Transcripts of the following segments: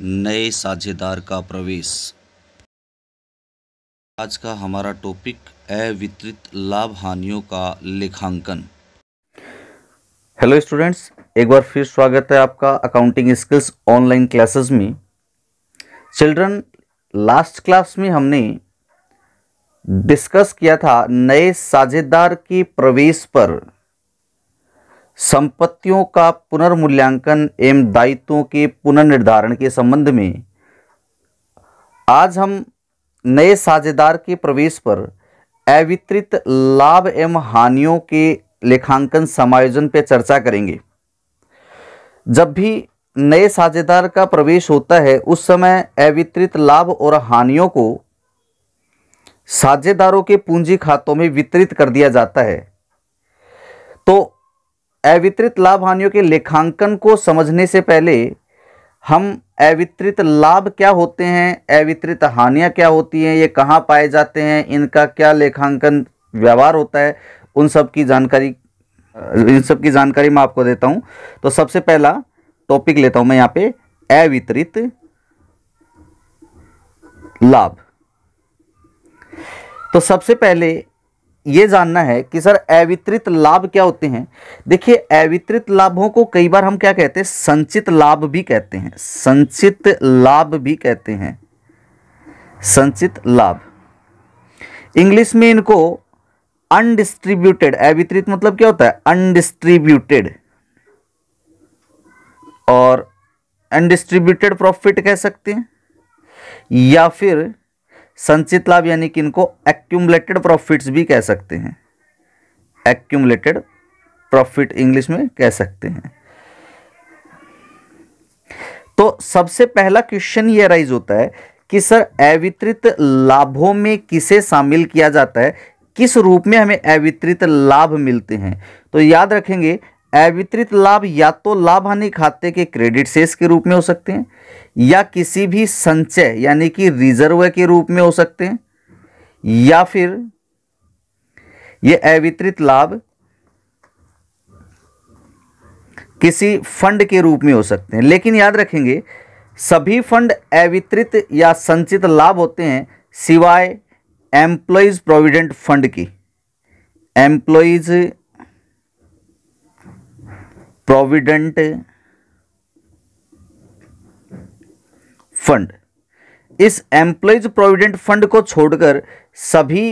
नए साझेदार का प्रवेश आज का हमारा टॉपिक अवितरित लाभ हानियों का लेखांकन हेलो स्टूडेंट्स एक बार फिर स्वागत है आपका अकाउंटिंग स्किल्स ऑनलाइन क्लासेस में चिल्ड्रन लास्ट क्लास में हमने डिस्कस किया था नए साझेदार के प्रवेश पर संपत्तियों का पुनर्मूल्यांकन एवं दायित्वों के पुनर्निर्धारण के संबंध में आज हम नए साझेदार के प्रवेश पर अवितरित लाभ एवं हानियों के लेखांकन समायोजन पर चर्चा करेंगे जब भी नए साझेदार का प्रवेश होता है उस समय अवितरित लाभ और हानियों को साझेदारों के पूंजी खातों में वितरित कर दिया जाता है तो अवितरित लाभ हानियों के लेखांकन को समझने से पहले हम अवितरित लाभ क्या होते हैं अवितरित हानियाँ क्या होती हैं ये कहाँ पाए जाते हैं इनका क्या लेखांकन व्यवहार होता है उन सब की जानकारी इन सब की जानकारी मैं आपको देता हूँ तो सबसे पहला टॉपिक लेता हूँ मैं यहाँ पे अवितरित लाभ तो सबसे पहले ये जानना है कि सर अवितरित लाभ क्या होते हैं देखिए अवितरित लाभों को कई बार हम क्या कहते हैं संचित लाभ भी कहते हैं संचित लाभ भी कहते हैं संचित लाभ इंग्लिश में इनको अनडिस्ट्रीब्यूटेड अवितरित मतलब क्या होता है अनडिस्ट्रीब्यूटेड और अनडिस्ट्रीब्यूटेड प्रॉफिट कह सकते हैं या फिर संचित लाभ यानी कि इनको एक्यूमलेटेड प्रॉफिट्स भी कह सकते हैं एक्यूमलेटेड प्रॉफिट इंग्लिश में कह सकते हैं तो सबसे पहला क्वेश्चन ये राइज होता है कि सर अवितरित लाभों में किसे शामिल किया जाता है किस रूप में हमें अवितरित लाभ मिलते हैं तो याद रखेंगे अवितरित लाभ या तो लाभ हानि खाते के क्रेडिट सेस के रूप में हो सकते हैं या किसी भी संचय यानी कि रिजर्व के रूप में हो सकते हैं या फिर ये अवितरित लाभ किसी फंड के रूप में हो सकते हैं लेकिन याद रखेंगे सभी फंड अवितरित या संचित लाभ होते हैं सिवाय एम्प्लॉयज़ प्रोविडेंट फंड की एम्प्लॉयज़ प्रोविडेंट फंड इस एम्प्लॉयज प्रोविडेंट फंड को छोड़कर सभी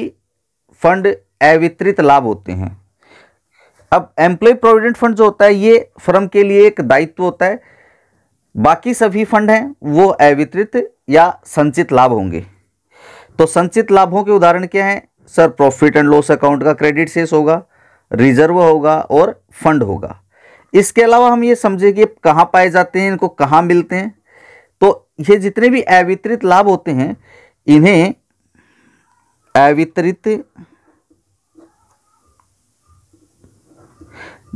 फंड अवितरित लाभ होते हैं अब एम्प्लॉय प्रोविडेंट फंड जो होता है ये फर्म के लिए एक दायित्व होता है बाकी सभी फंड हैं वो अवितरित या संचित लाभ होंगे तो संचित लाभों के उदाहरण क्या हैं sir profit and loss account का क्रेडिट शेष होगा रिजर्व होगा और फंड होगा इसके अलावा हम ये समझे कि कहाँ पाए जाते हैं इनको कहाँ मिलते हैं तो ये जितने भी अवितरित लाभ होते हैं इन्हें अवितरित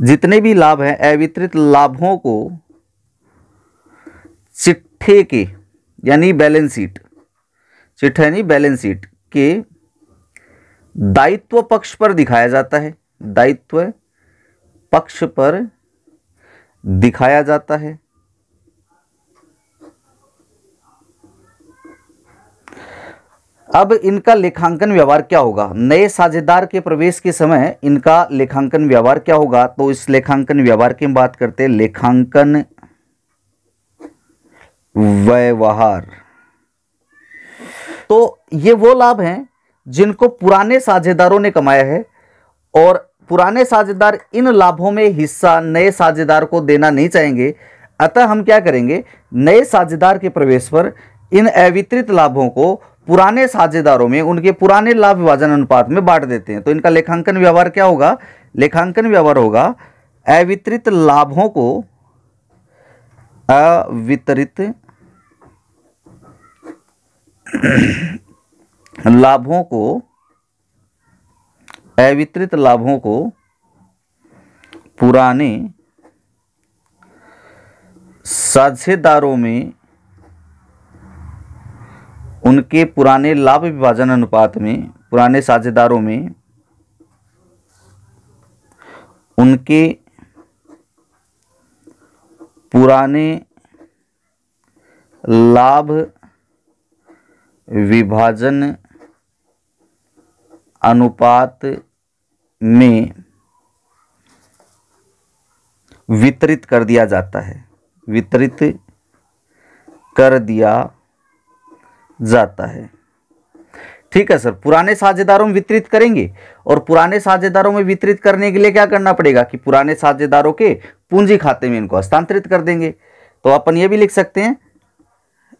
जितने भी लाभ हैं अवितरित लाभों को चिट्ठे के यानी बैलेंस शीट चिट्ठे यानी बैलेंस शीट के दायित्व पक्ष पर दिखाया जाता है दायित्व पक्ष पर दिखाया जाता है अब इनका लेखांकन व्यवहार क्या होगा नए साझेदार के प्रवेश के समय इनका लेखांकन व्यवहार क्या होगा तो इस लेखांकन व्यवहार की बात करते हैं लेखांकन व्यवहार तो ये वो लाभ हैं जिनको पुराने साझेदारों ने कमाया है और पुराने साझेदार इन लाभों में हिस्सा नए साझेदार को देना नहीं चाहेंगे अतः हम क्या करेंगे नए साझेदार के प्रवेश पर इन अवितरित लाभों को पुराने साझेदारों में उनके पुराने लाभ विभाजन अनुपात में बांट देते हैं तो इनका लेखांकन व्यवहार क्या होगा लेखांकन व्यवहार होगा अवितरित लाभों को अवितरित लाभों को अवितरित लाभों को पुराने साझेदारों में उनके पुराने लाभ विभाजन अनुपात में पुराने साझेदारों में उनके पुराने लाभ विभाजन अनुपात में वितरित कर दिया जाता है वितरित कर दिया जाता है ठीक है सर पुराने साझेदारों में वितरित करेंगे और पुराने साझेदारों में वितरित करने के लिए क्या करना पड़ेगा कि पुराने साझेदारों के पूंजी खाते में इनको हस्तांतरित कर देंगे तो अपन ये भी लिख सकते हैं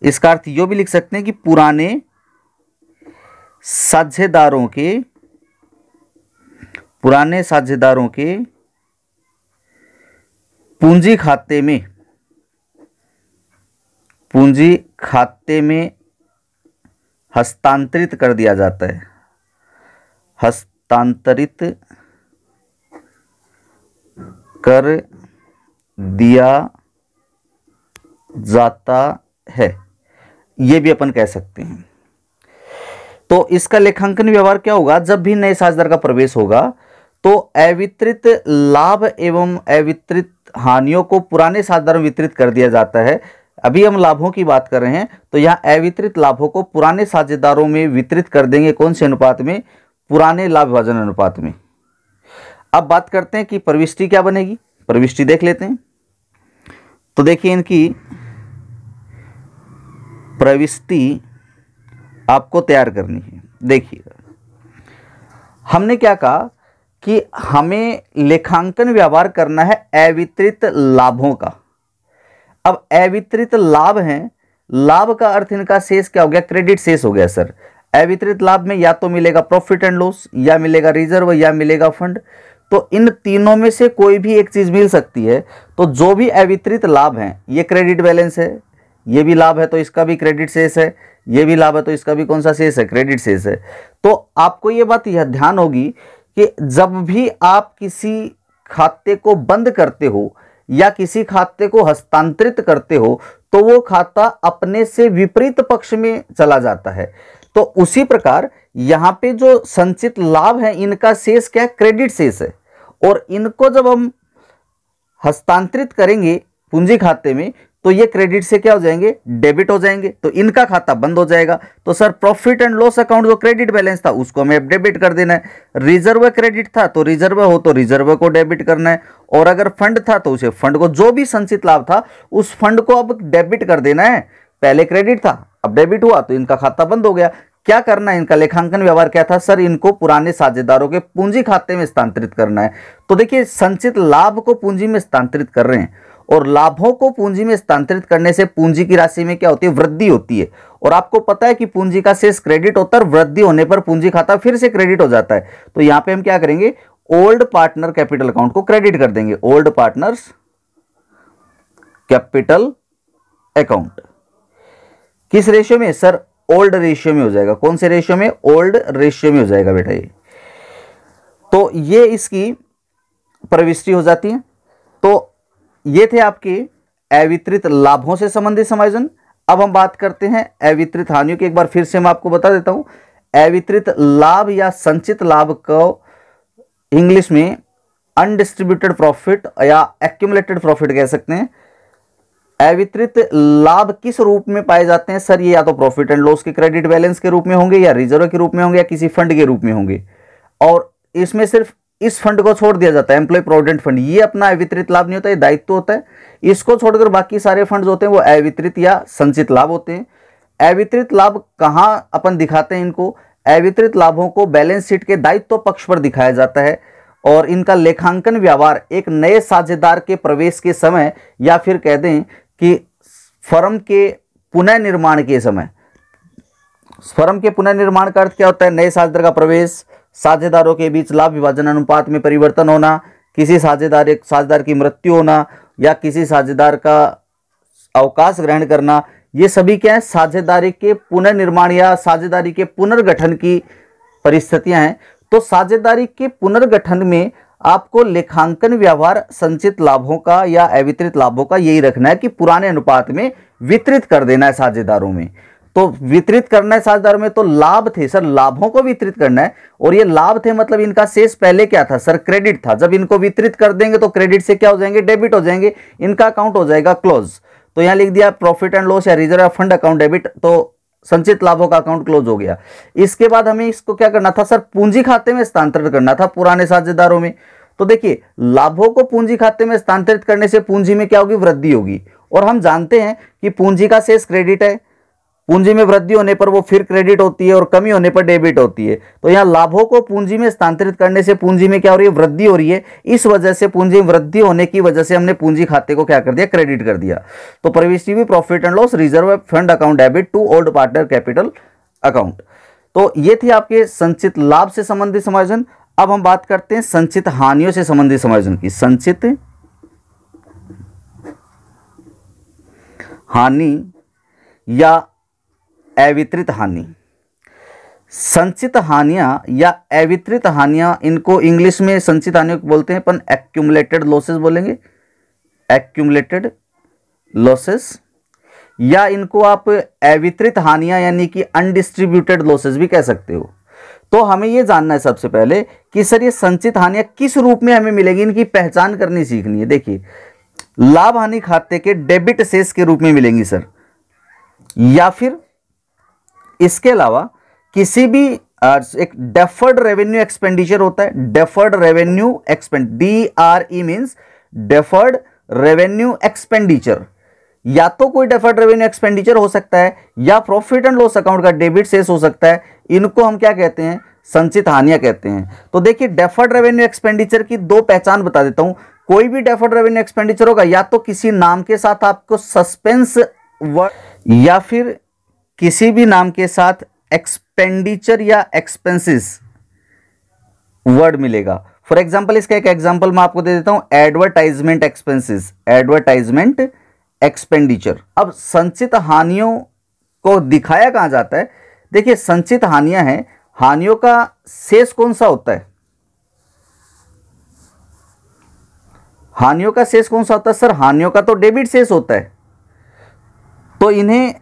इसका अर्थ यो भी लिख सकते हैं कि पुराने साझेदारों के पुराने साझेदारों के पूंजी खाते में पूंजी खाते में हस्तांतरित कर दिया जाता है हस्तांतरित कर दिया जाता है ये भी अपन कह सकते हैं तो इसका लेखांकन व्यवहार क्या होगा जब भी नए साझेदार का प्रवेश होगा तो अवितरित लाभ एवं अवितरित हानियों को पुराने साधारण वितरित कर दिया जाता है अभी हम लाभों की बात कर रहे हैं तो यहाँ अवितरित लाभों को पुराने साझेदारों में वितरित कर देंगे कौन से अनुपात में पुराने लाभ विभाजन अनुपात में अब बात करते हैं कि प्रविष्टि क्या बनेगी प्रविष्टि देख लेते हैं तो देखिए इनकी प्रविष्टि आपको तैयार करनी है देखिए हमने क्या कहा कि हमें लेखांकन व्यवहार करना है अवितरित लाभों का अब अवितरित लाभ हैं लाभ का अर्थ इनका शेष क्या हो गया क्रेडिट शेष हो गया सर अवितरित लाभ में या तो मिलेगा प्रॉफिट एंड लॉस या मिलेगा रिजर्व या मिलेगा फंड तो इन तीनों में से कोई भी एक चीज़ मिल सकती है तो जो भी अवितरित लाभ हैं ये क्रेडिट बैलेंस है ये भी लाभ है तो इसका भी क्रेडिट शेष है ये भी लाभ है तो इसका भी कौन सा शेष है क्रेडिट शेष है तो आपको ये बात यह ध्यान होगी कि जब भी आप किसी खाते को बंद करते हो या किसी खाते को हस्तांतरित करते हो तो वो खाता अपने से विपरीत पक्ष में चला जाता है तो उसी प्रकार यहाँ पे जो संचित लाभ है इनका शेष क्या है क्रेडिट शेष है और इनको जब हम हस्तांतरित करेंगे पूंजी खाते में तो ये क्रेडिट से क्या हो जाएंगे डेबिट हो जाएंगे तो इनका खाता बंद हो जाएगा तो sir profit and loss account जो क्रेडिट बैलेंस था उसको हमें डेबिट कर देना है रिजर्व क्रेडिट था तो रिजर्व हो तो रिजर्व को डेबिट करना है और अगर फंड था तो उसे फंड को जो भी संचित लाभ था उस फंड को अब डेबिट कर देना है पहले क्रेडिट था अब डेबिट हुआ तो इनका खाता बंद हो गया क्या करना है इनका लेखांकन व्यवहार क्या था सर इनको पुराने साझेदारों के पूंजी खाते में स्थानांतरित करना है तो देखिए संचित लाभ को पूंजी में स्थानांतरित कर रहे हैं और लाभों को पूंजी में स्थानांतरित करने से पूंजी की राशि में क्या होती है वृद्धि होती है और आपको पता है कि पूंजी का शेष क्रेडिट होता है वृद्धि होने पर पूंजी खाता फिर से क्रेडिट हो जाता है तो यहां पे हम क्या करेंगे ओल्ड पार्टनर कैपिटल अकाउंट को क्रेडिट कर देंगे ओल्ड पार्टनर्स कैपिटल अकाउंट किस रेशियो में सर ओल्ड रेशियो में हो जाएगा कौन से रेशियो में ओल्ड रेशियो में हो जाएगा बेटा ये तो ये इसकी प्रविष्टि हो जाती है तो ये थे आपके अवितरित लाभों से संबंधित समायोजन अब हम बात करते हैं अवितरित हानियों की एक बार फिर से मैं आपको बता देता हूं अवितरित लाभ या संचित लाभ को इंग्लिश में अनडिस्ट्रीब्यूटेड प्रॉफिट या एक्यूमुलेटेड प्रॉफिट कह सकते हैं अवितरित लाभ किस रूप में पाए जाते हैं सर ये या तो प्रॉफिट एंड लॉस के क्रेडिट बैलेंस के रूप में होंगे या रिजर्व के रूप में होंगे या किसी फंड के रूप में होंगे और इसमें सिर्फ इस फंड को छोड़ दिया जाता है एम्प्लॉय प्रोविडेंट फंड ये अपना अवितरित लाभ नहीं होता ये दायित्व होता है इसको छोड़कर बाकी सारे फंड होते हैं वो अवितरित या संचित लाभ होते हैं अवितरित लाभ कहाँ अपन दिखाते हैं इनको अवितरित लाभों को बैलेंस शीट के दायित्व पक्ष पर दिखाया जाता है और इनका लेखांकन व्यवहार एक नए साझेदार के प्रवेश के समय या फिर कह दें कि फर्म के पुनर्निर्माण के समय फर्म के पुनर्निर्माण का अर्थ क्या होता है नए साझेदार का प्रवेश साझेदारों के बीच लाभ विभाजन अनुपात में परिवर्तन होना किसी साझेदार साझेदार की मृत्यु होना या किसी साझेदार का अवकाश ग्रहण करना ये सभी क्या है साझेदारी के पुनर्निर्माण या साझेदारी के पुनर्गठन की परिस्थितियां हैं तो साझेदारी के पुनर्गठन में आपको लेखांकन व्यवहार संचित लाभों का या अवितरित लाभों का यही रखना है कि पुराने अनुपात में वितरित कर देना है साझेदारों में तो वितरित करना है साझेदार में तो लाभ थे सर लाभों को वितरित करना है और ये लाभ थे मतलब इनका शेष पहले क्या था सर क्रेडिट था जब इनको वितरित कर देंगे तो क्रेडिट से क्या हो जाएंगे डेबिट हो जाएंगे इनका अकाउंट हो जाएगा क्लोज तो यहां लिख दिया प्रॉफिट एंड लॉस या रिजर्व फंड अकाउंट डेबिट तो संचित लाभों का अकाउंट क्लोज हो गया इसके बाद हमें इसको क्या करना था सर पूंजी खाते में स्थानांतरित करना था पुराने साझेदारों में तो देखिए लाभों को पूंजी खाते में स्थानांतरित करने से पूंजी में क्या होगी वृद्धि होगी और हम जानते हैं कि पूंजी का शेष क्रेडिट है पूंजी में वृद्धि होने पर वो फिर क्रेडिट होती है और कमी होने पर डेबिट होती है तो यहाँ लाभों को पूंजी में स्थानांतरित करने से पूंजी में क्या हो रही है वृद्धि हो रही है इस वजह से पूंजी में वृद्धि होने की वजह से हमने पूंजी खाते को क्या कर दिया क्रेडिट कर दिया तो भी profit and loss reserve fund account debit to old partner capital account तो ये थे आपके संचित लाभ से संबंधित समायोजन अब हम बात करते हैं संचित हानियों से संबंधित समायोजन की संचित हानि या अवितरित हानि संचित हानियाँ या अवितरित हानियाँ इनको इंग्लिश में संचित हानियों को बोलते हैं अपन एक्यूमुलेटेड लॉसेस बोलेंगे एक्यूमुलेटेड लॉसेस या इनको आप अवितरित हानियाँ यानी कि अनडिस्ट्रीब्यूटेड लॉसेस भी कह सकते हो तो हमें ये जानना है सबसे पहले कि सर ये संचित हानियाँ किस रूप में हमें मिलेगी इनकी पहचान करनी सीखनी है देखिए लाभ हानि खाते के डेबिट सेस के रूप में मिलेंगी सर या फिर इसके अलावा किसी भी एक डेफर्ड रेवेन्यू एक्सपेंडिचर होता है deferred revenue expend D R E means deferred revenue expenditure या तो कोई डेफर्ड रेवेन्यू एक्सपेंडिचर हो सकता है या प्रॉफिट एंड लॉस अकाउंट का डेबिट सेस हो सकता है इनको हम क्या कहते हैं संचित हानियां कहते हैं तो देखिए डेफर्ड रेवेन्यू एक्सपेंडिचर की दो पहचान बता देता हूं कोई भी डेफर्ड रेवेन्यू एक्सपेंडिचर होगा या तो किसी नाम के साथ आपको सस्पेंस वर्ड या फिर किसी भी नाम के साथ एक्सपेंडिचर या एक्सपेंसेस वर्ड मिलेगा फॉर एग्जाम्पल इसका एक एग्जाम्पल मैं आपको दे देता हूं एडवर्टाइजमेंट एक्सपेंसिस एडवर्टाइजमेंट एक्सपेंडिचर अब संचित हानियों को दिखाया कहा जाता है देखिए संचित हानियां हैं हानियों का शेष कौन सा होता है हानियों का शेष कौन सा होता है सर हानियों का तो डेबिट शेष होता है तो इन्हें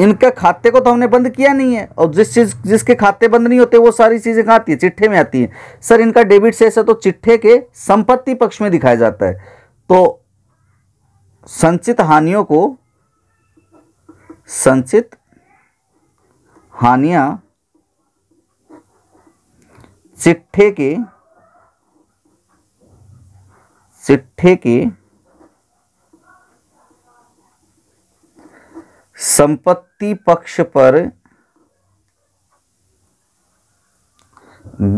इनके खाते को तो हमने बंद किया नहीं है और जिस चीज़ जिसके खाते बंद नहीं होते वो सारी चीज़ें कहाँ आती है चिट्ठे में आती है सर इनका डेबिट से है तो चिट्ठे के संपत्ति पक्ष में दिखाया जाता है तो संचित हानियों को संचित हानियां चिट्ठे के चिट्ठे के संपत्ति पक्ष पर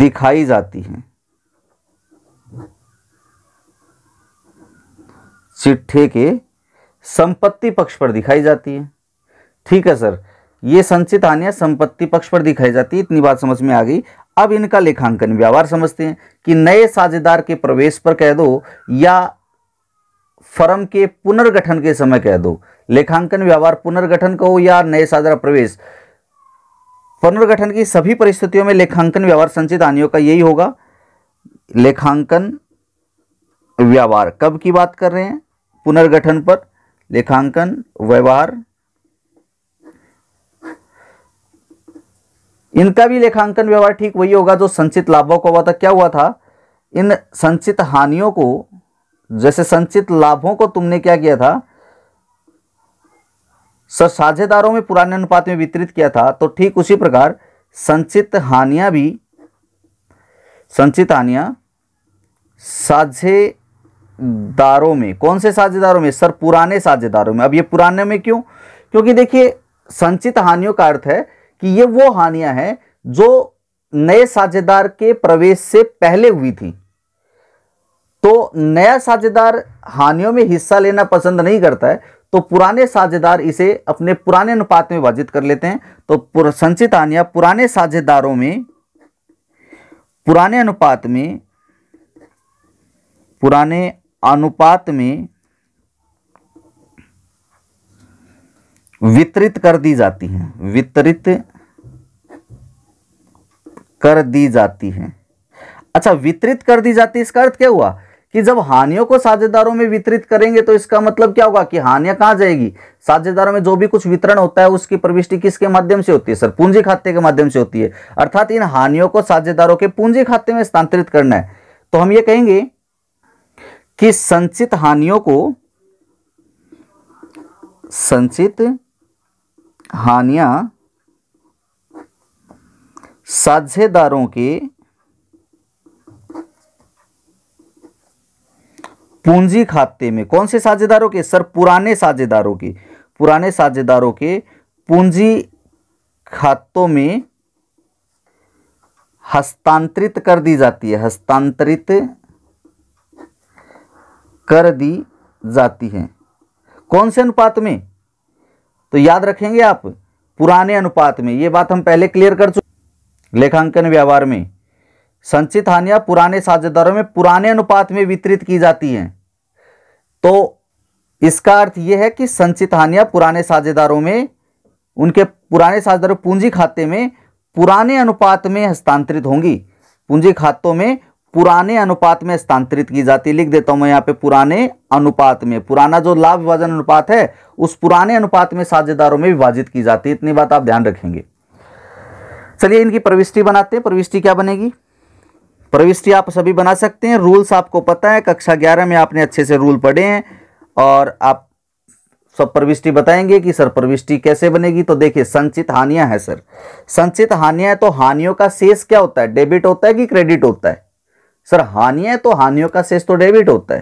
दिखाई जाती है चिट्ठे के संपत्ति पक्ष पर दिखाई जाती है ठीक है सर ये संचित हानियां संपत्ति पक्ष पर दिखाई जाती है इतनी बात समझ में आ गई अब इनका लेखांकन व्यवहार समझते हैं कि नए साझेदार के प्रवेश पर कह दो या फर्म के पुनर्गठन के समय कह दो लेखांकन व्यवहार पुनर्गठन कहो या नए साझा प्रवेश पुनर्गठन की सभी परिस्थितियों में लेखांकन व्यवहार संचित हानियों का यही होगा लेखांकन व्यवहार कब की बात कर रहे हैं पुनर्गठन पर लेखांकन व्यवहार इनका भी लेखांकन व्यवहार ठीक वही होगा जो संचित लाभों को हुआ था क्या हुआ था इन संचित हानियों को जैसे संचित लाभों को तुमने क्या किया था साझेदारों में पुराने अनुपात में वितरित किया था तो ठीक उसी प्रकार संचित हानियां भी संचित हानियां साझेदारों में कौन से साझेदारों में सर पुराने साझेदारों में अब ये पुराने में क्यों क्योंकि देखिए संचित हानियों का अर्थ है कि ये वो हानियां हैं जो नए साझेदार के प्रवेश से पहले हुई थी तो नया साझेदार हानियों में हिस्सा लेना पसंद नहीं करता है तो पुराने साझेदार इसे अपने पुराने अनुपात में विभाजित कर लेते हैं तो संचित या पुराने साझेदारों में पुराने अनुपात में पुराने अनुपात में वितरित कर दी जाती हैं वितरित कर दी जाती हैं अच्छा वितरित कर दी जाती है इसका अर्थ क्या हुआ कि जब हानियों को साझेदारों में वितरित करेंगे तो इसका मतलब क्या होगा कि हानियां कहां जाएगी साझेदारों में जो भी कुछ वितरण होता है उसकी प्रविष्टि किसके माध्यम से होती है सर पूंजी खाते के माध्यम से होती है अर्थात इन हानियों को साझेदारों के पूंजी खाते में स्थानांतरित करना है तो हम ये कहेंगे कि संचित हानियों को संचित हानिया साझेदारों के पूंजी खाते में कौन से साझेदारों के सर पुराने साझेदारों के पुराने साझेदारों के पूंजी खातों में हस्तांतरित कर दी जाती है हस्तांतरित कर दी जाती है कौन से अनुपात में तो याद रखेंगे आप पुराने अनुपात में ये बात हम पहले क्लियर कर चुके लेखांकन व्यवहार में संचित हानियां पुराने साझेदारों में पुराने अनुपात में वितरित की जाती हैं तो इसका अर्थ यह है कि संचित हानियां पुराने साझेदारों में उनके पुराने साझेदारों पूंजी खाते में पुराने अनुपात में हस्तांतरित होंगी पूंजी खातों में पुराने अनुपात में हस्तांतरित की जाती लिख देता हूं मैं यहां पे पुराने अनुपात में पुराना जो लाभ विभाजन अनुपात है उस पुराने अनुपात में साझेदारों में विभाजित की जाती है इतनी बात आप ध्यान रखेंगे चलिए इनकी प्रविष्टि बनाते हैं प्रविष्टि क्या बनेगी प्रविष्टि आप सभी बना सकते हैं रूल्स आपको पता है कक्षा ग्यारह में आपने अच्छे से रूल पढ़े हैं और आप सब प्रविष्टि बताएंगे कि सर प्रविष्टि कैसे बनेगी तो देखिए संचित हानियां है सर संचित हानियां तो हानियों का शेष क्या होता है डेबिट होता है कि क्रेडिट होता है सर हानियां तो हानियों का शेष तो डेबिट होता है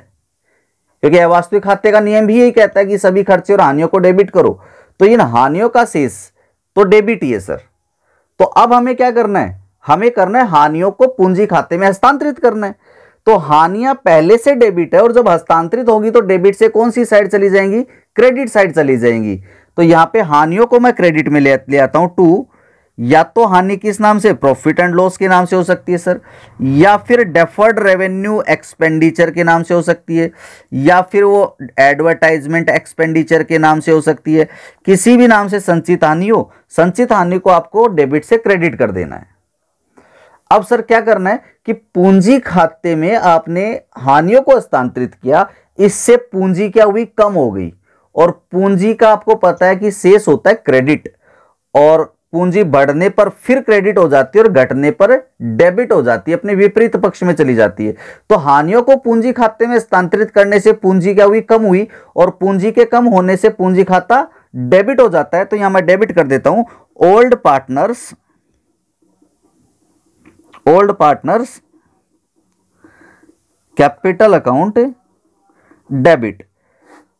क्योंकि अवास्तविक खाते का नियम भी यही कहता है कि सभी खर्चे और हानियों को डेबिट करो तो इन हानियों का शेष तो डेबिट ही है सर तो अब हमें क्या करना है हमें करना है हानियों को पूंजी खाते में हस्तांतरित करना है तो हानियां पहले से डेबिट है और जब हस्तांतरित होगी तो डेबिट से कौन सी साइड चली जाएंगी क्रेडिट साइड चली जाएंगी तो यहाँ पे हानियों को मैं क्रेडिट में ले ले आता हूँ टू या तो हानि किस नाम से प्रॉफिट एंड लॉस के नाम से हो सकती है सर या फिर डेफर्ड रेवेन्यू एक्सपेंडिचर के नाम से हो सकती है या फिर वो एडवर्टाइजमेंट एक्सपेंडिचर के नाम से हो सकती है किसी भी नाम से संचित हानि हो संचित हानि को आपको डेबिट से क्रेडिट कर देना है अब सर क्या करना है कि पूंजी खाते में आपने हानियों को स्थानांतरित किया इससे पूंजी क्या हुई कम हो गई और पूंजी का आपको पता है कि शेष होता है क्रेडिट और पूंजी बढ़ने पर फिर क्रेडिट हो जाती है और घटने पर डेबिट हो जाती है अपने विपरीत पक्ष में चली जाती है तो हानियों को पूंजी खाते में स्थानांतरित करने से पूंजी क्या हुई कम हुई और पूंजी के कम होने से पूंजी खाता डेबिट हो जाता है तो यहां मैं डेबिट कर देता हूं old partners old partners capital account debit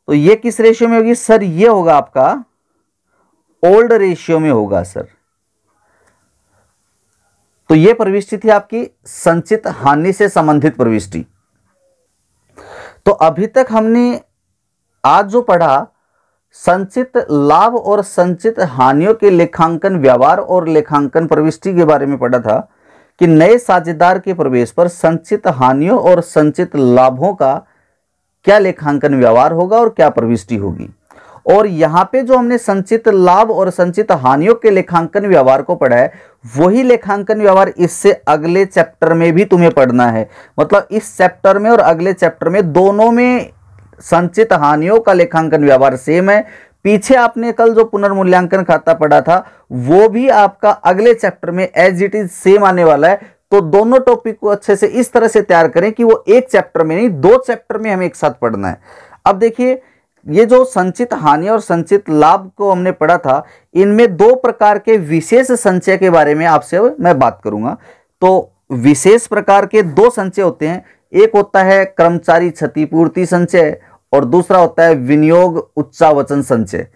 तो ये किस रेशियो में होगी सर ये होगा आपका ओल्ड रेशियो में होगा सर तो ये प्रविष्टि थी आपकी संचित हानि से संबंधित प्रविष्टि तो अभी तक हमने आज जो पढ़ा संचित लाभ और संचित हानियों के लेखांकन व्यवहार और लेखांकन प्रविष्टि के बारे में पढ़ा था कि नए साझेदार के प्रवेश पर संचित हानियों और संचित लाभों का क्या लेखांकन व्यवहार होगा और क्या प्रविष्टि होगी और यहां पे जो हमने संचित लाभ और संचित हानियों के लेखांकन व्यवहार को पढ़ा है वही लेखांकन व्यवहार इससे अगले चैप्टर में भी तुम्हें पढ़ना है मतलब इस चैप्टर में और अगले चैप्टर में दोनों में संचित हानियों का लेखांकन व्यवहार सेम है पीछे आपने कल जो पुनर्मूल्यांकन खाता पढ़ा था वो भी आपका अगले चैप्टर में एज इट इज सेम आने वाला है तो दोनों टॉपिक को अच्छे से इस तरह से तैयार करें कि वो एक चैप्टर में नहीं दो चैप्टर में हमें एक साथ पढ़ना है अब देखिए ये जो संचित हानि और संचित लाभ को हमने पढ़ा था इनमें दो प्रकार के विशेष संचय के बारे में आपसे मैं बात करूंगा तो विशेष प्रकार के दो संचय होते हैं एक होता है कर्मचारी क्षतिपूर्ति संचय और दूसरा होता है विनियोग उच्चावचन संचय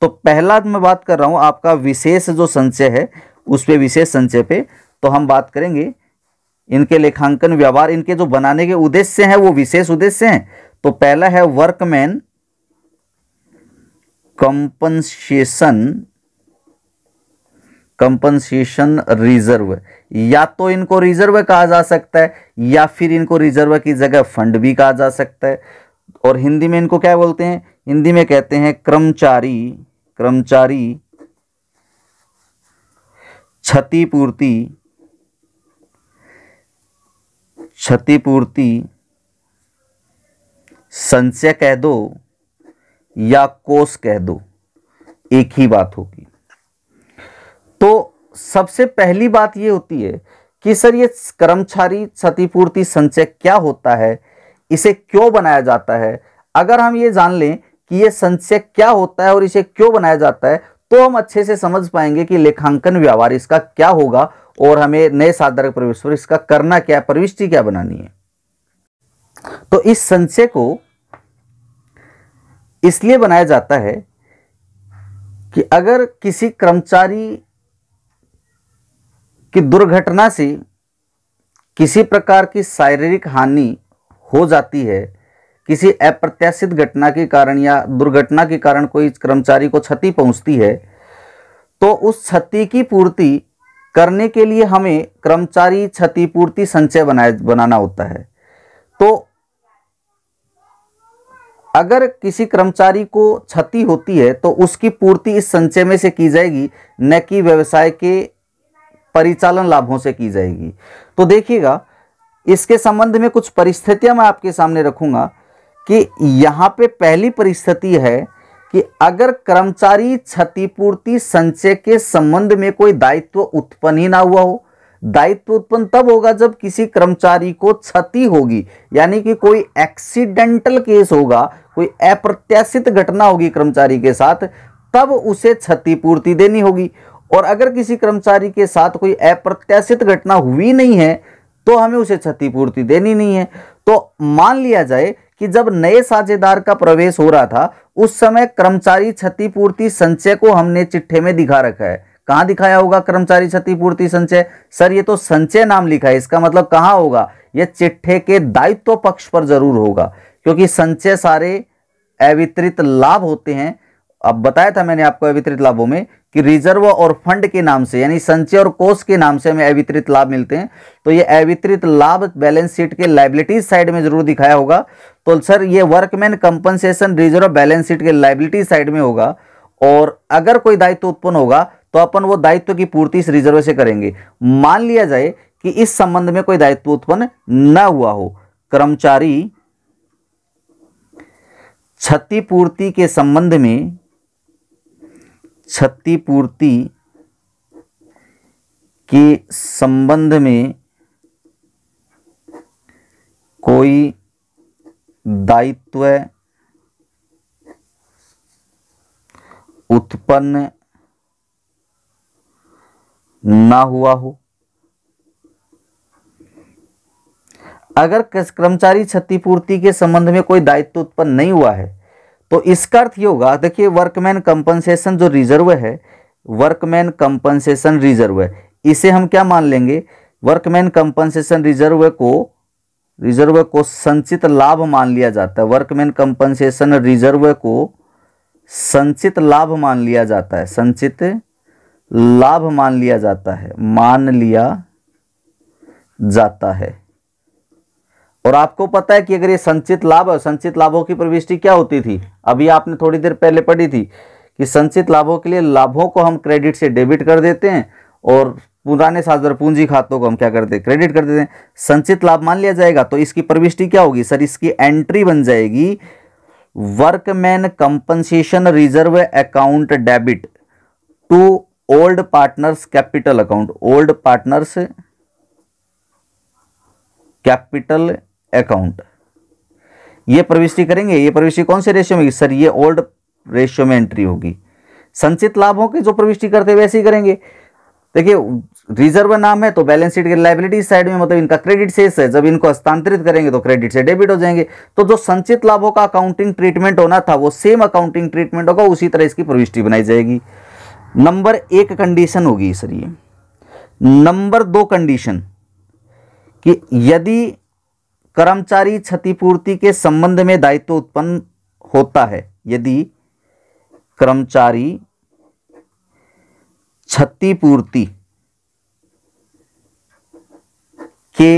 तो पहला मैं बात कर रहा हूं आपका विशेष जो संचय है उस पर विशेष संचय पे तो हम बात करेंगे इनके लेखांकन व्यवहार इनके जो बनाने के उद्देश्य हैं वो विशेष उद्देश्य हैं तो पहला है वर्कमैन कंपनसेशन कंपनसेशन रिजर्व या तो इनको रिजर्व कहा जा सकता है या फिर इनको रिजर्व की जगह फंड भी कहा जा सकता है और हिंदी में इनको क्या बोलते हैं हिंदी में कहते हैं कर्मचारी कर्मचारी क्षतिपूर्ति क्षतिपूर्ति संचय कह दो या कोष कह दो एक ही बात होगी तो सबसे पहली बात यह होती है कि सर ये कर्मचारी क्षतिपूर्ति संचय क्या होता है इसे क्यों बनाया जाता है अगर हम ये जान लें कि ये संशय क्या होता है और इसे क्यों बनाया जाता है तो हम अच्छे से समझ पाएंगे कि लेखांकन व्यवहार इसका क्या होगा और हमें नए साधारक प्रवेश पर इसका करना क्या है प्रविष्टि क्या बनानी है तो इस संशय को इसलिए बनाया जाता है कि अगर किसी कर्मचारी की दुर्घटना से किसी प्रकार की शारीरिक हानि हो जाती है किसी अप्रत्याशित घटना के कारण या दुर्घटना के कारण कोई कर्मचारी को क्षति पहुंचती है तो उस क्षति की पूर्ति करने के लिए हमें कर्मचारी क्षतिपूर्ति संचय बनाए बनाना होता है तो अगर किसी कर्मचारी को क्षति होती है तो उसकी पूर्ति इस संचय में से की जाएगी न कि व्यवसाय के परिचालन लाभों से की जाएगी तो देखिएगा इसके संबंध में कुछ परिस्थितियां मैं आपके सामने रखूंगा कि यहाँ पे पहली परिस्थिति है कि अगर कर्मचारी क्षतिपूर्ति संचय के संबंध में कोई दायित्व उत्पन्न ही ना हुआ हो दायित्व उत्पन्न तब होगा जब किसी कर्मचारी को क्षति होगी यानी कि कोई एक्सीडेंटल केस होगा कोई अप्रत्याशित घटना होगी कर्मचारी के साथ तब उसे क्षतिपूर्ति देनी होगी और अगर किसी कर्मचारी के साथ कोई अप्रत्याशित घटना हुई नहीं है तो हमें उसे क्षतिपूर्ति देनी नहीं है तो मान लिया जाए कि जब नए साझेदार का प्रवेश हो रहा था उस समय कर्मचारी क्षतिपूर्ति संचय को हमने चिट्ठे में दिखा रखा है कहां दिखाया होगा कर्मचारी क्षतिपूर्ति संचय सर ये तो संचय नाम लिखा है इसका मतलब कहां होगा यह चिट्ठे के दायित्व पक्ष पर जरूर होगा क्योंकि संचय सारे अवितरित लाभ होते हैं अब बताया था मैंने आपको अवितरित लाभों में कि रिजर्व और फंड के नाम से यानी संचय और कोष के नाम से हमें अवितरित लाभ मिलते हैं तो ये अवितरित लाभ बैलेंस शीट के लाइबिलिटीज साइड में जरूर दिखाया होगा तो सर ये workman compensation reserve balance sheet के लाइबिलिटी साइड में होगा और अगर कोई दायित्व उत्पन्न होगा तो अपन वो दायित्व की पूर्ति इस रिजर्व से करेंगे मान लिया जाए कि इस संबंध में कोई दायित्व उत्पन्न न हुआ हो कर्मचारी क्षतिपूर्ति के संबंध में क्षतिपूर्ति के संबंध में कोई दायित्व उत्पन्न ना हुआ हो अगर कर्मचारी क्षतिपूर्ति के संबंध में कोई दायित्व उत्पन्न नहीं हुआ है तो इसका अर्थ ये होगा देखिए वर्कमैन कंपनसेशन जो रिजर्व है वर्कमैन कंपनसेशन रिजर्व है इसे हम क्या मान लेंगे वर्कमैन कंपनसेशन रिजर्व को रिजर्व को संचित लाभ मान लिया जाता है वर्कमैन कंपनसेशन रिजर्व को संचित लाभ मान लिया जाता है संचित लाभ मान लिया जाता है मान लिया जाता है और आपको पता है कि अगर ये संचित लाभ है संचित लाभों की प्रविष्टि क्या होती थी अभी आपने थोड़ी देर पहले पढ़ी थी कि संचित लाभों के लिए लाभों को हम क्रेडिट से डेबिट कर देते हैं और पुराने साझदार पूंजी खातों को हम क्या करते हैं क्रेडिट कर देते हैं संचित लाभ मान लिया जाएगा तो इसकी प्रविष्टि क्या होगी सर इसकी एंट्री बन जाएगी workman compensation reserve account debit to old partners capital account old partners capital account ये प्रविष्टि करेंगे ये प्रविष्टि कौन से रेशियो में होगी सर ये ओल्ड रेशियो में एंट्री होगी संचित लाभों की जो प्रविष्टि करते वैसे ही करेंगे देखिए रिजर्व नाम है तो बैलेंस शीट के लाइबिलिटी साइड में मतलब इनका क्रेडिट शेष है जब इनको हस्तांतरित करेंगे तो क्रेडिट से डेबिट हो जाएंगे तो जो संचित लाभों का अकाउंटिंग ट्रीटमेंट होना था वो सेम अकाउंटिंग ट्रीटमेंट होगा उसी तरह इसकी प्रविष्टि बनाई जाएगी नंबर एक कंडीशन होगी सर ये नंबर दो कंडीशन कि यदि कर्मचारी क्षतिपूर्ति के संबंध में दायित्व उत्पन्न होता है यदि कर्मचारी क्षतिपूर्ति के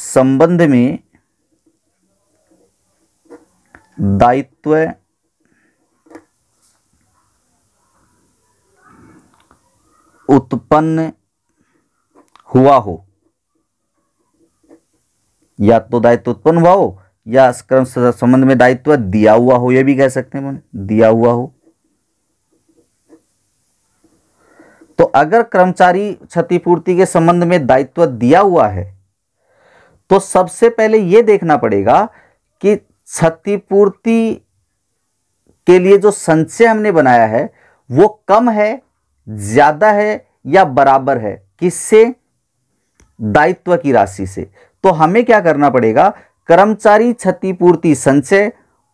संबंध में दायित्व उत्पन्न हुआ हो या तो दायित्व उत्पन्न हुआ हो या कर्म संबंध में दायित्व दिया हुआ हो यह भी कह सकते हैं दिया हुआ हो तो अगर कर्मचारी क्षतिपूर्ति के संबंध में दायित्व दिया हुआ है तो सबसे पहले यह देखना पड़ेगा कि क्षतिपूर्ति के लिए जो संचय हमने बनाया है वो कम है ज्यादा है या बराबर है किससे दायित्व की राशि से तो हमें क्या करना पड़ेगा कर्मचारी क्षतिपूर्ति संचय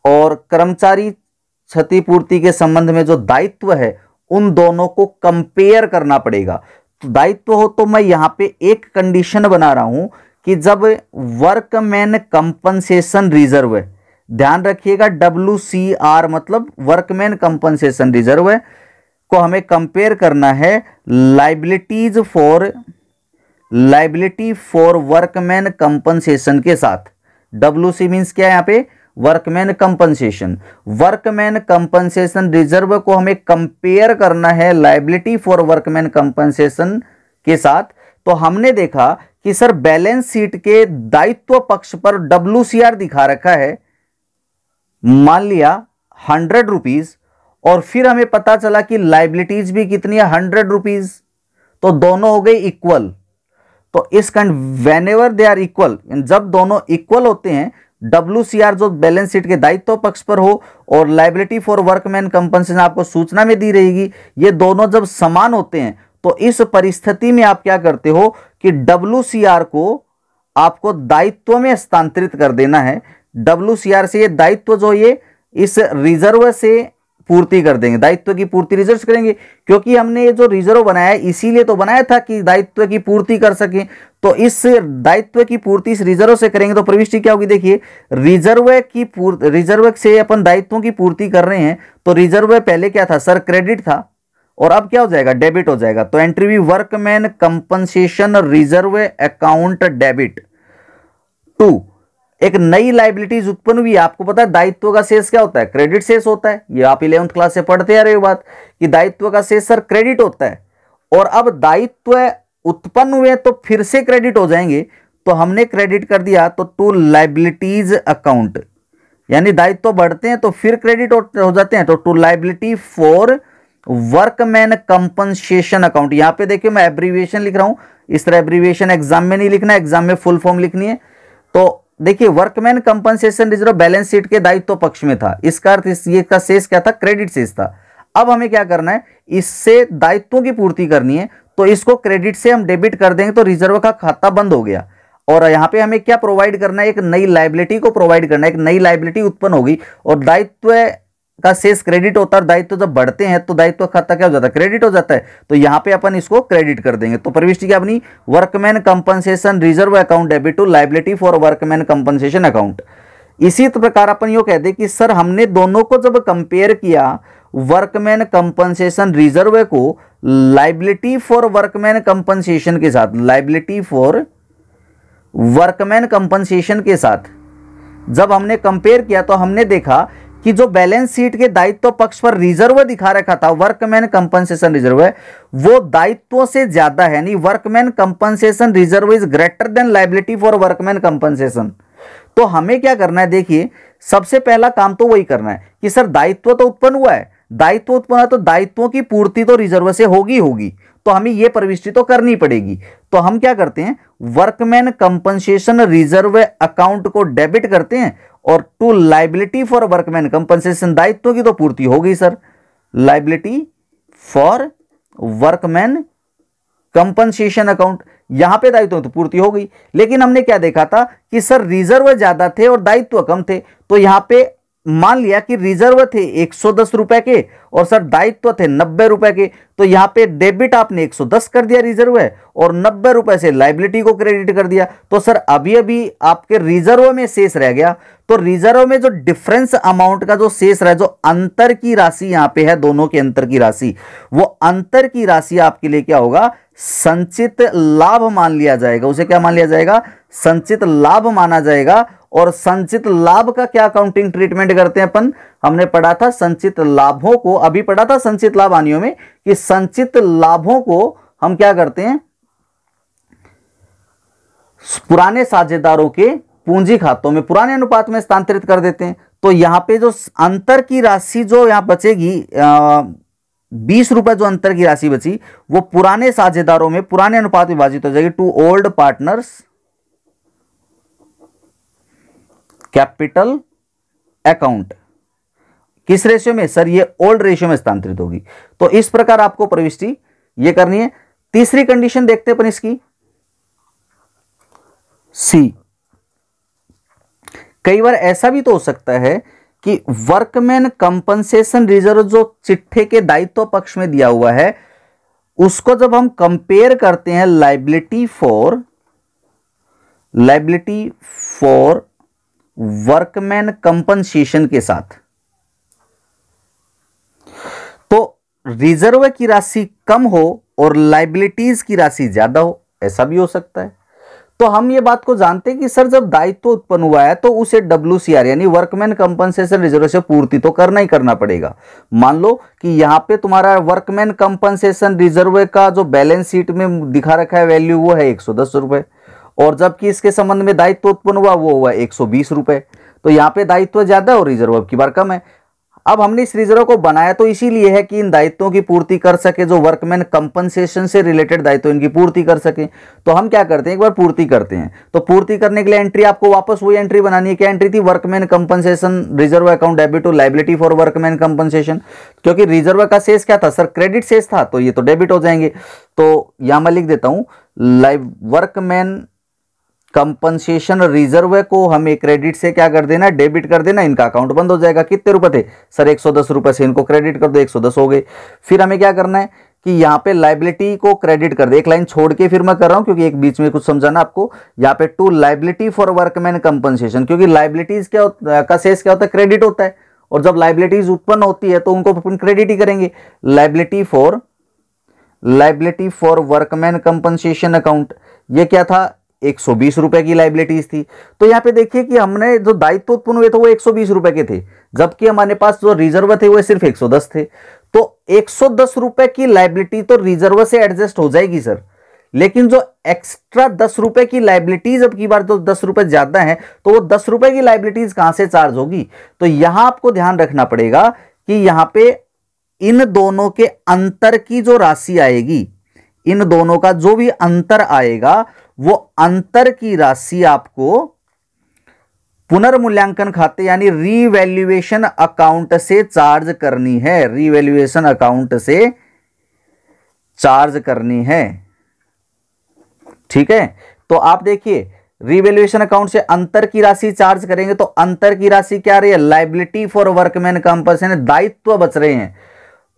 और कर्मचारी क्षतिपूर्ति के संबंध में जो दायित्व है उन दोनों को कंपेयर करना पड़ेगा तो दायित्व हो तो मैं यहाँ पे एक कंडीशन बना रहा हूँ कि जब वर्कमैन कंपनसेशन रिजर्व है ध्यान रखिएगा डब्ल्यू सी आर मतलब वर्कमैन कंपनसेशन रिजर्व है को हमें कंपेयर करना है liabilities for liability for workman compensation के साथ डब्ल्यू सी मीन्स क्या है यहाँ पे workman compensation workman compensation reserve को हमें कंपेयर करना है लाइबिलिटी फॉर वर्कमैन कंपनसेशन के साथ तो हमने देखा कि सर बैलेंस शीट के दायित्व पक्ष पर डब्ल्यू दिखा रखा है मान लिया हंड्रेड रुपीज और फिर हमें पता चला कि लाइबिलिटीज भी कितनी है हंड्रेड रुपीज तो दोनों हो गई इक्वल तो इस कंड whenever they are equal जब दोनों इक्वल होते हैं डब्ल्यू जो बैलेंस शीट के दायित्व पक्ष पर हो और लाइबिलिटी फॉर वर्कमैन कंपनसेशन आपको सूचना में दी रहेगी ये दोनों जब समान होते हैं तो इस परिस्थिति में आप क्या करते हो कि डब्ल्यू को आपको दायित्व में स्थानांतरित कर देना है डब्ल्यू से ये दायित्व जो ये इस रिजर्व से पूर्ति कर देंगे दायित्व की पूर्ति रिजर्व करेंगे क्योंकि हमने ये जो रिजर्व बनाया इसीलिए तो बनाया था कि दायित्व की पूर्ति कर सके तो इस दायित्व की पूर्ति इस रिजर्व से करेंगे तो प्रविष्टि क्या होगी देखिए रिजर्व की रिजर्व से अपन दायित्वों की पूर्ति कर रहे हैं तो रिजर्व पहले क्या था सर क्रेडिट था और अब क्या हो जाएगा डेबिट हो जाएगा तो एंट्री भी workman compensation reserve account debit to एक नई लाइबिलिटीज उत्पन्न हुई आपको पता है दायित्व का शेष क्या होता है क्रेडिट शेष होता है ये आप इलेवंथ क्लास से पढ़ते आ रहे हो बात कि दायित्व का शेष सर क्रेडिट होता है और अब दायित्व उत्पन्न हुए तो फिर से क्रेडिट हो जाएंगे तो हमने क्रेडिट कर दिया तो टू लाइबिलिटीज अकाउंट यानी दायित्व बढ़ते हैं तो फिर क्रेडिट हो जाते हैं तो to liability for workman compensation account यहां पे देखिए मैं एब्रीविएशन लिख रहा हूं इस तरह एब्रीविएशन एग्जाम में नहीं लिखना एग्जाम में फुल फॉर्म लिखनी है तो देखिए workman compensation reserve balance sheet के दायित्व तो पक्ष में था इसका अर्थ इस ये का शेष क्या था क्रेडिट शेष था अब हमें क्या करना है इससे दायित्वों की पूर्ति करनी है तो इसको क्रेडिट से हम डेबिट कर देंगे तो रिजर्व का खाता बंद हो गया और यहाँ पे हमें क्या प्रोवाइड करना है एक नई लाइबिलिटी को प्रोवाइड करना है एक नई लाइबिलिटी उत्पन्न होगी और दायित्व का शेष क्रेडिट होता है और दायित्व जब बढ़ते हैं तो दायित्व खाता क्या हो जाता है क्रेडिट हो जाता है तो यहाँ पे अपन इसको क्रेडिट कर देंगे तो प्रविष्टि क्या अपनी workman compensation reserve account debit to liability for workman compensation account इसी तो प्रकार अपन यो कहते कि सर हमने दोनों को जब कंपेयर किया वर्कमैन कंपनसेशन रिजर्व को लाइबिलिटी फॉर वर्कमैन कंपनसेशन के साथ लाइबिलिटी फॉर वर्कमैन कंपनसेशन के साथ जब हमने कंपेयर किया तो हमने देखा कि जो बैलेंस शीट के दायित्व पक्ष पर रिजर्व दिखा रखा था वर्कमैन कंपनसेशन रिजर्व है वो दायित्वों से ज्यादा है नहीं workman compensation reserve is greater than liability for workman compensation तो हमें क्या करना है देखिए सबसे पहला काम तो वही करना है कि सर दायित्व तो उत्पन्न हुआ है दायित्व उत्पन्न है तो दायित्वों की पूर्ति तो रिजर्व से होगी होगी तो हमें यह प्रविष्टि तो करनी पड़ेगी तो हम क्या करते हैं वर्कमैन कंपनसेशन रिजर्व अकाउंट को डेबिट करते हैं और to liability for workman compensation दायित्व की तो पूर्ति होगी sir liability for workman compensation account यहां पे दायित्व तो पूर्ति हो गई लेकिन हमने क्या देखा था कि सर रिजर्व ज्यादा थे और दायित्व कम थे तो यहां पे मान लिया कि रिजर्व थे एक सौ दस रुपए के और सर दायित्व थे नब्बे रुपए के तो यहां पे डेबिट आपने एक सौ दस कर दिया रिजर्व है और नब्बे रुपए से लाइबिलिटी को क्रेडिट कर दिया तो सर अभी अभी आपके रिजर्व में शेष रह गया तो रिजर्व में जो डिफरेंस अमाउंट का जो शेष रहा जो अंतर की राशि यहां पे है दोनों के अंतर की राशि वो अंतर की राशि आपके लिए क्या होगा संचित लाभ मान लिया जाएगा उसे क्या मान लिया जाएगा संचित लाभ माना जाएगा और संचित लाभ का क्या अकाउंटिंग ट्रीटमेंट करते हैं अपन हमने पढ़ा था संचित लाभों को अभी पढ़ा था संचित लाभ आनियों में कि संचित लाभों को हम क्या करते हैं पुराने साझेदारों के पूंजी खातों में पुराने अनुपात में स्थानांतरित कर देते हैं तो यहां पे जो अंतर की राशि जो यहां बचेगी बीस रुपए जो अंतर की राशि बची वो पुराने साझेदारों में पुराने अनुपात विभाजित हो जाएगी to old partners capital account किस रेशियो में सर ये ओल्ड रेशियो में स्थानांतरित होगी तो इस प्रकार आपको प्रविष्टि ये करनी है तीसरी कंडीशन देखते अपन इसकी सी कई बार ऐसा भी तो हो सकता है कि वर्कमैन कंपनसेशन रिजर्व जो चिट्ठे के दायित्व पक्ष में दिया हुआ है उसको जब हम कंपेयर करते हैं liability for liability for workman compensation के साथ तो रिजर्व की राशि कम हो और लाइबिलिटीज की राशि ज्यादा हो ऐसा भी हो सकता है तो हम ये बात को जानते हैं कि सर जब दायित्व उत्पन्न हुआ है तो उसे डब्ल्यू सी आर यानी वर्कमैन कंपनसेशन रिजर्व से पूर्ति तो करना ही करना पड़ेगा मान लो कि यहां पे तुम्हारा वर्कमैन कंपनसेशन रिजर्व का जो बैलेंस शीट में दिखा रखा है वैल्यू वो है एक सौ दस रुपए और जबकि इसके संबंध में दायित्व उत्पन्न हुआ वो हुआ एक सौ तो यहाँ पे दायित्व ज़्यादा और रिजर्व अब की बार कम है अब हमने इस रिजर्व को बनाया तो इसीलिए है कि इन दायित्वों की पूर्ति कर सके जो वर्कमैन कंपनसेशन से रिलेटेड दायित्व इनकी पूर्ति कर सके तो हम क्या करते हैं एक बार पूर्ति करते हैं तो पूर्ति करने के लिए एंट्री आपको वापस वही एंट्री बनानी है क्या एंट्री थी workman compensation reserve account debit to liability for workman compensation क्योंकि रिजर्व का सेस क्या था सर क्रेडिट सेस था तो ये तो डेबिट हो जाएंगे तो यहां मैं लिख देता हूं लाइव वर्कमैन कंपनसेशन रिजर्व को हमें क्रेडिट से क्या कर देना डेबिट कर देना इनका अकाउंट बंद हो जाएगा कितने रुपए थे सर एक सौ से इनको क्रेडिट कर दो एक हो गए फिर हमें क्या करना है कि यहाँ पे लाइबिलिटी को क्रेडिट कर दे एक लाइन छोड़ के फिर मैं कर रहा हूँ क्योंकि एक बीच में कुछ समझाना आपको यहाँ पे to liability for workman compensation क्योंकि लाइबिलिटीज क्या होता का सेस क्या होता है क्रेडिट होता है और जब लाइबिलिटीज उत्पन्न होती है तो उनको अपन क्रेडिट ही करेंगे liability for liability for workman compensation account ये क्या था एक सौ बीस रुपये की लाइबिलिटीज़ थी तो यहाँ पे देखिए कि हमने जो दायित्व उत्पन्न हुए थे वो एक सौ बीस रुपये के थे जबकि हमारे पास जो रिजर्व थे वो सिर्फ एक सौ दस थे तो एक सौ दस रुपये की लाइबिलिटी तो रिजर्व से एडजस्ट हो जाएगी सर लेकिन जो एक्स्ट्रा दस रुपए की लाइबिलिटीज अब की बार तो दस रुपए ज्यादा है तो वो दस रुपए की लाइबिलिटीज कहां से चार्ज होगी तो यहां आपको ध्यान रखना पड़ेगा कि यहां पे इन दोनों के अंतर की जो राशि आएगी इन दोनों का जो भी अंतर आएगा वो अंतर की राशि आपको पुनर्मूल्यांकन खाते यानी रीवैल्यूएशन अकाउंट से चार्ज करनी है रीवैल्यूएशन अकाउंट से चार्ज करनी है ठीक है तो आप देखिए रिवेल्युएशन अकाउंट से अंतर की राशि चार्ज करेंगे तो अंतर की राशि क्या रही है लाइबिलिटी फॉर वर्कमैन कंपर्सन दायित्व बच रहे हैं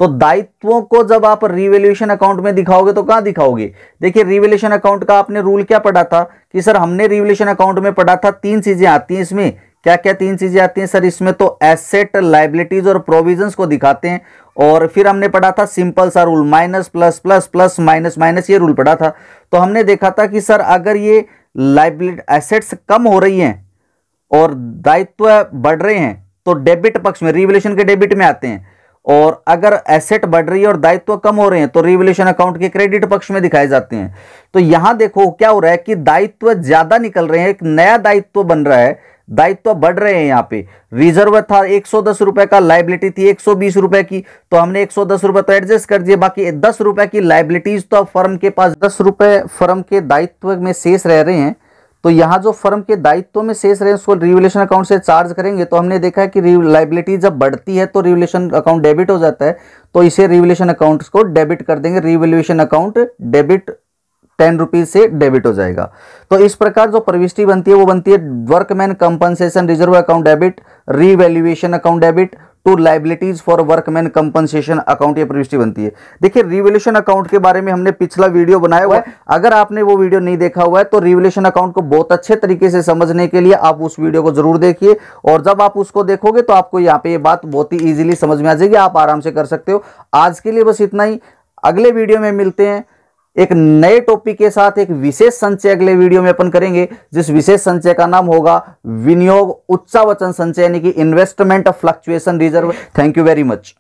तो दायित्वों को जब आप रिवेल्यूशन अकाउंट में दिखाओगे तो कहां दिखाओगे देखिए रिवेल्यूशन अकाउंट का आपने रूल क्या पढ़ा था कि सर हमने रिवेल्यूशन अकाउंट में पढ़ा था तीन चीजें आती हैं इसमें क्या क्या तीन चीजें आती हैं सर इसमें तो एसेट लाइबिलिटीज और प्रोविजंस को दिखाते हैं और फिर हमने पढ़ा था सिंपल सा rule minus plus plus plus minus minus ये रूल पढ़ा था तो हमने देखा था कि सर अगर ये लाइबिलिटी एसेट्स कम हो रही हैं और दायित्व बढ़ रहे हैं तो डेबिट पक्ष में रिवेल्यूशन के डेबिट में आते हैं और अगर एसेट बढ़ रही है और दायित्व कम हो रहे हैं तो रिवल्यूशन अकाउंट के क्रेडिट पक्ष में दिखाए जाते हैं तो यहां देखो क्या हो रहा है कि दायित्व ज्यादा निकल रहे हैं एक नया दायित्व बन रहा है दायित्व बढ़ रहे हैं यहाँ पे रिजर्व था एक सौ दस रुपए का लाइबिलिटी थी एक सौ बीस रुपए की तो हमने एक सौ दस रुपए तो एडजस्ट कर दिए बाकी दस रुपए की लाइबिलिटीज तो अब फर्म के पास दस रुपए फर्म के दायित्व में शेष रह रहे हैं तो यहाँ जो फर्म के दायित्व में शेष रहे उसको रिवोल्यूशन अकाउंट से चार्ज करेंगे तो हमने देखा है कि लाइबिलिटी जब बढ़ती है तो रिवोल्यूशन अकाउंट डेबिट हो जाता है तो इसे रिवोल्यूशन अकाउंट को डेबिट कर देंगे revolution account debit ten rupees से डेबिट हो जाएगा तो इस प्रकार जो प्रविष्टि बनती है वो बनती है workman compensation reserve account debit revaluation account debit to liabilities for workman compensation account ये प्रविष्टि बनती है देखिए रिवोल्यूशन अकाउंट के बारे में हमने पिछला वीडियो बनाया हुआ है अगर आपने वो वीडियो नहीं देखा हुआ है तो रिवोल्यूशन अकाउंट को बहुत अच्छे तरीके से समझने के लिए आप उस वीडियो को जरूर देखिए और जब आप उसको देखोगे तो आपको यहाँ पे ये बात बहुत ही ईजिली समझ में आ जाएगी आप आराम से कर सकते हो आज के लिए बस इतना ही अगले वीडियो में मिलते हैं एक नए टॉपिक के साथ एक विशेष संचय अगले वीडियो में अपन करेंगे जिस विशेष संचय का नाम होगा विनियोग उच्चावचन संचय यानी कि investment of fluctuation reserve thank you very much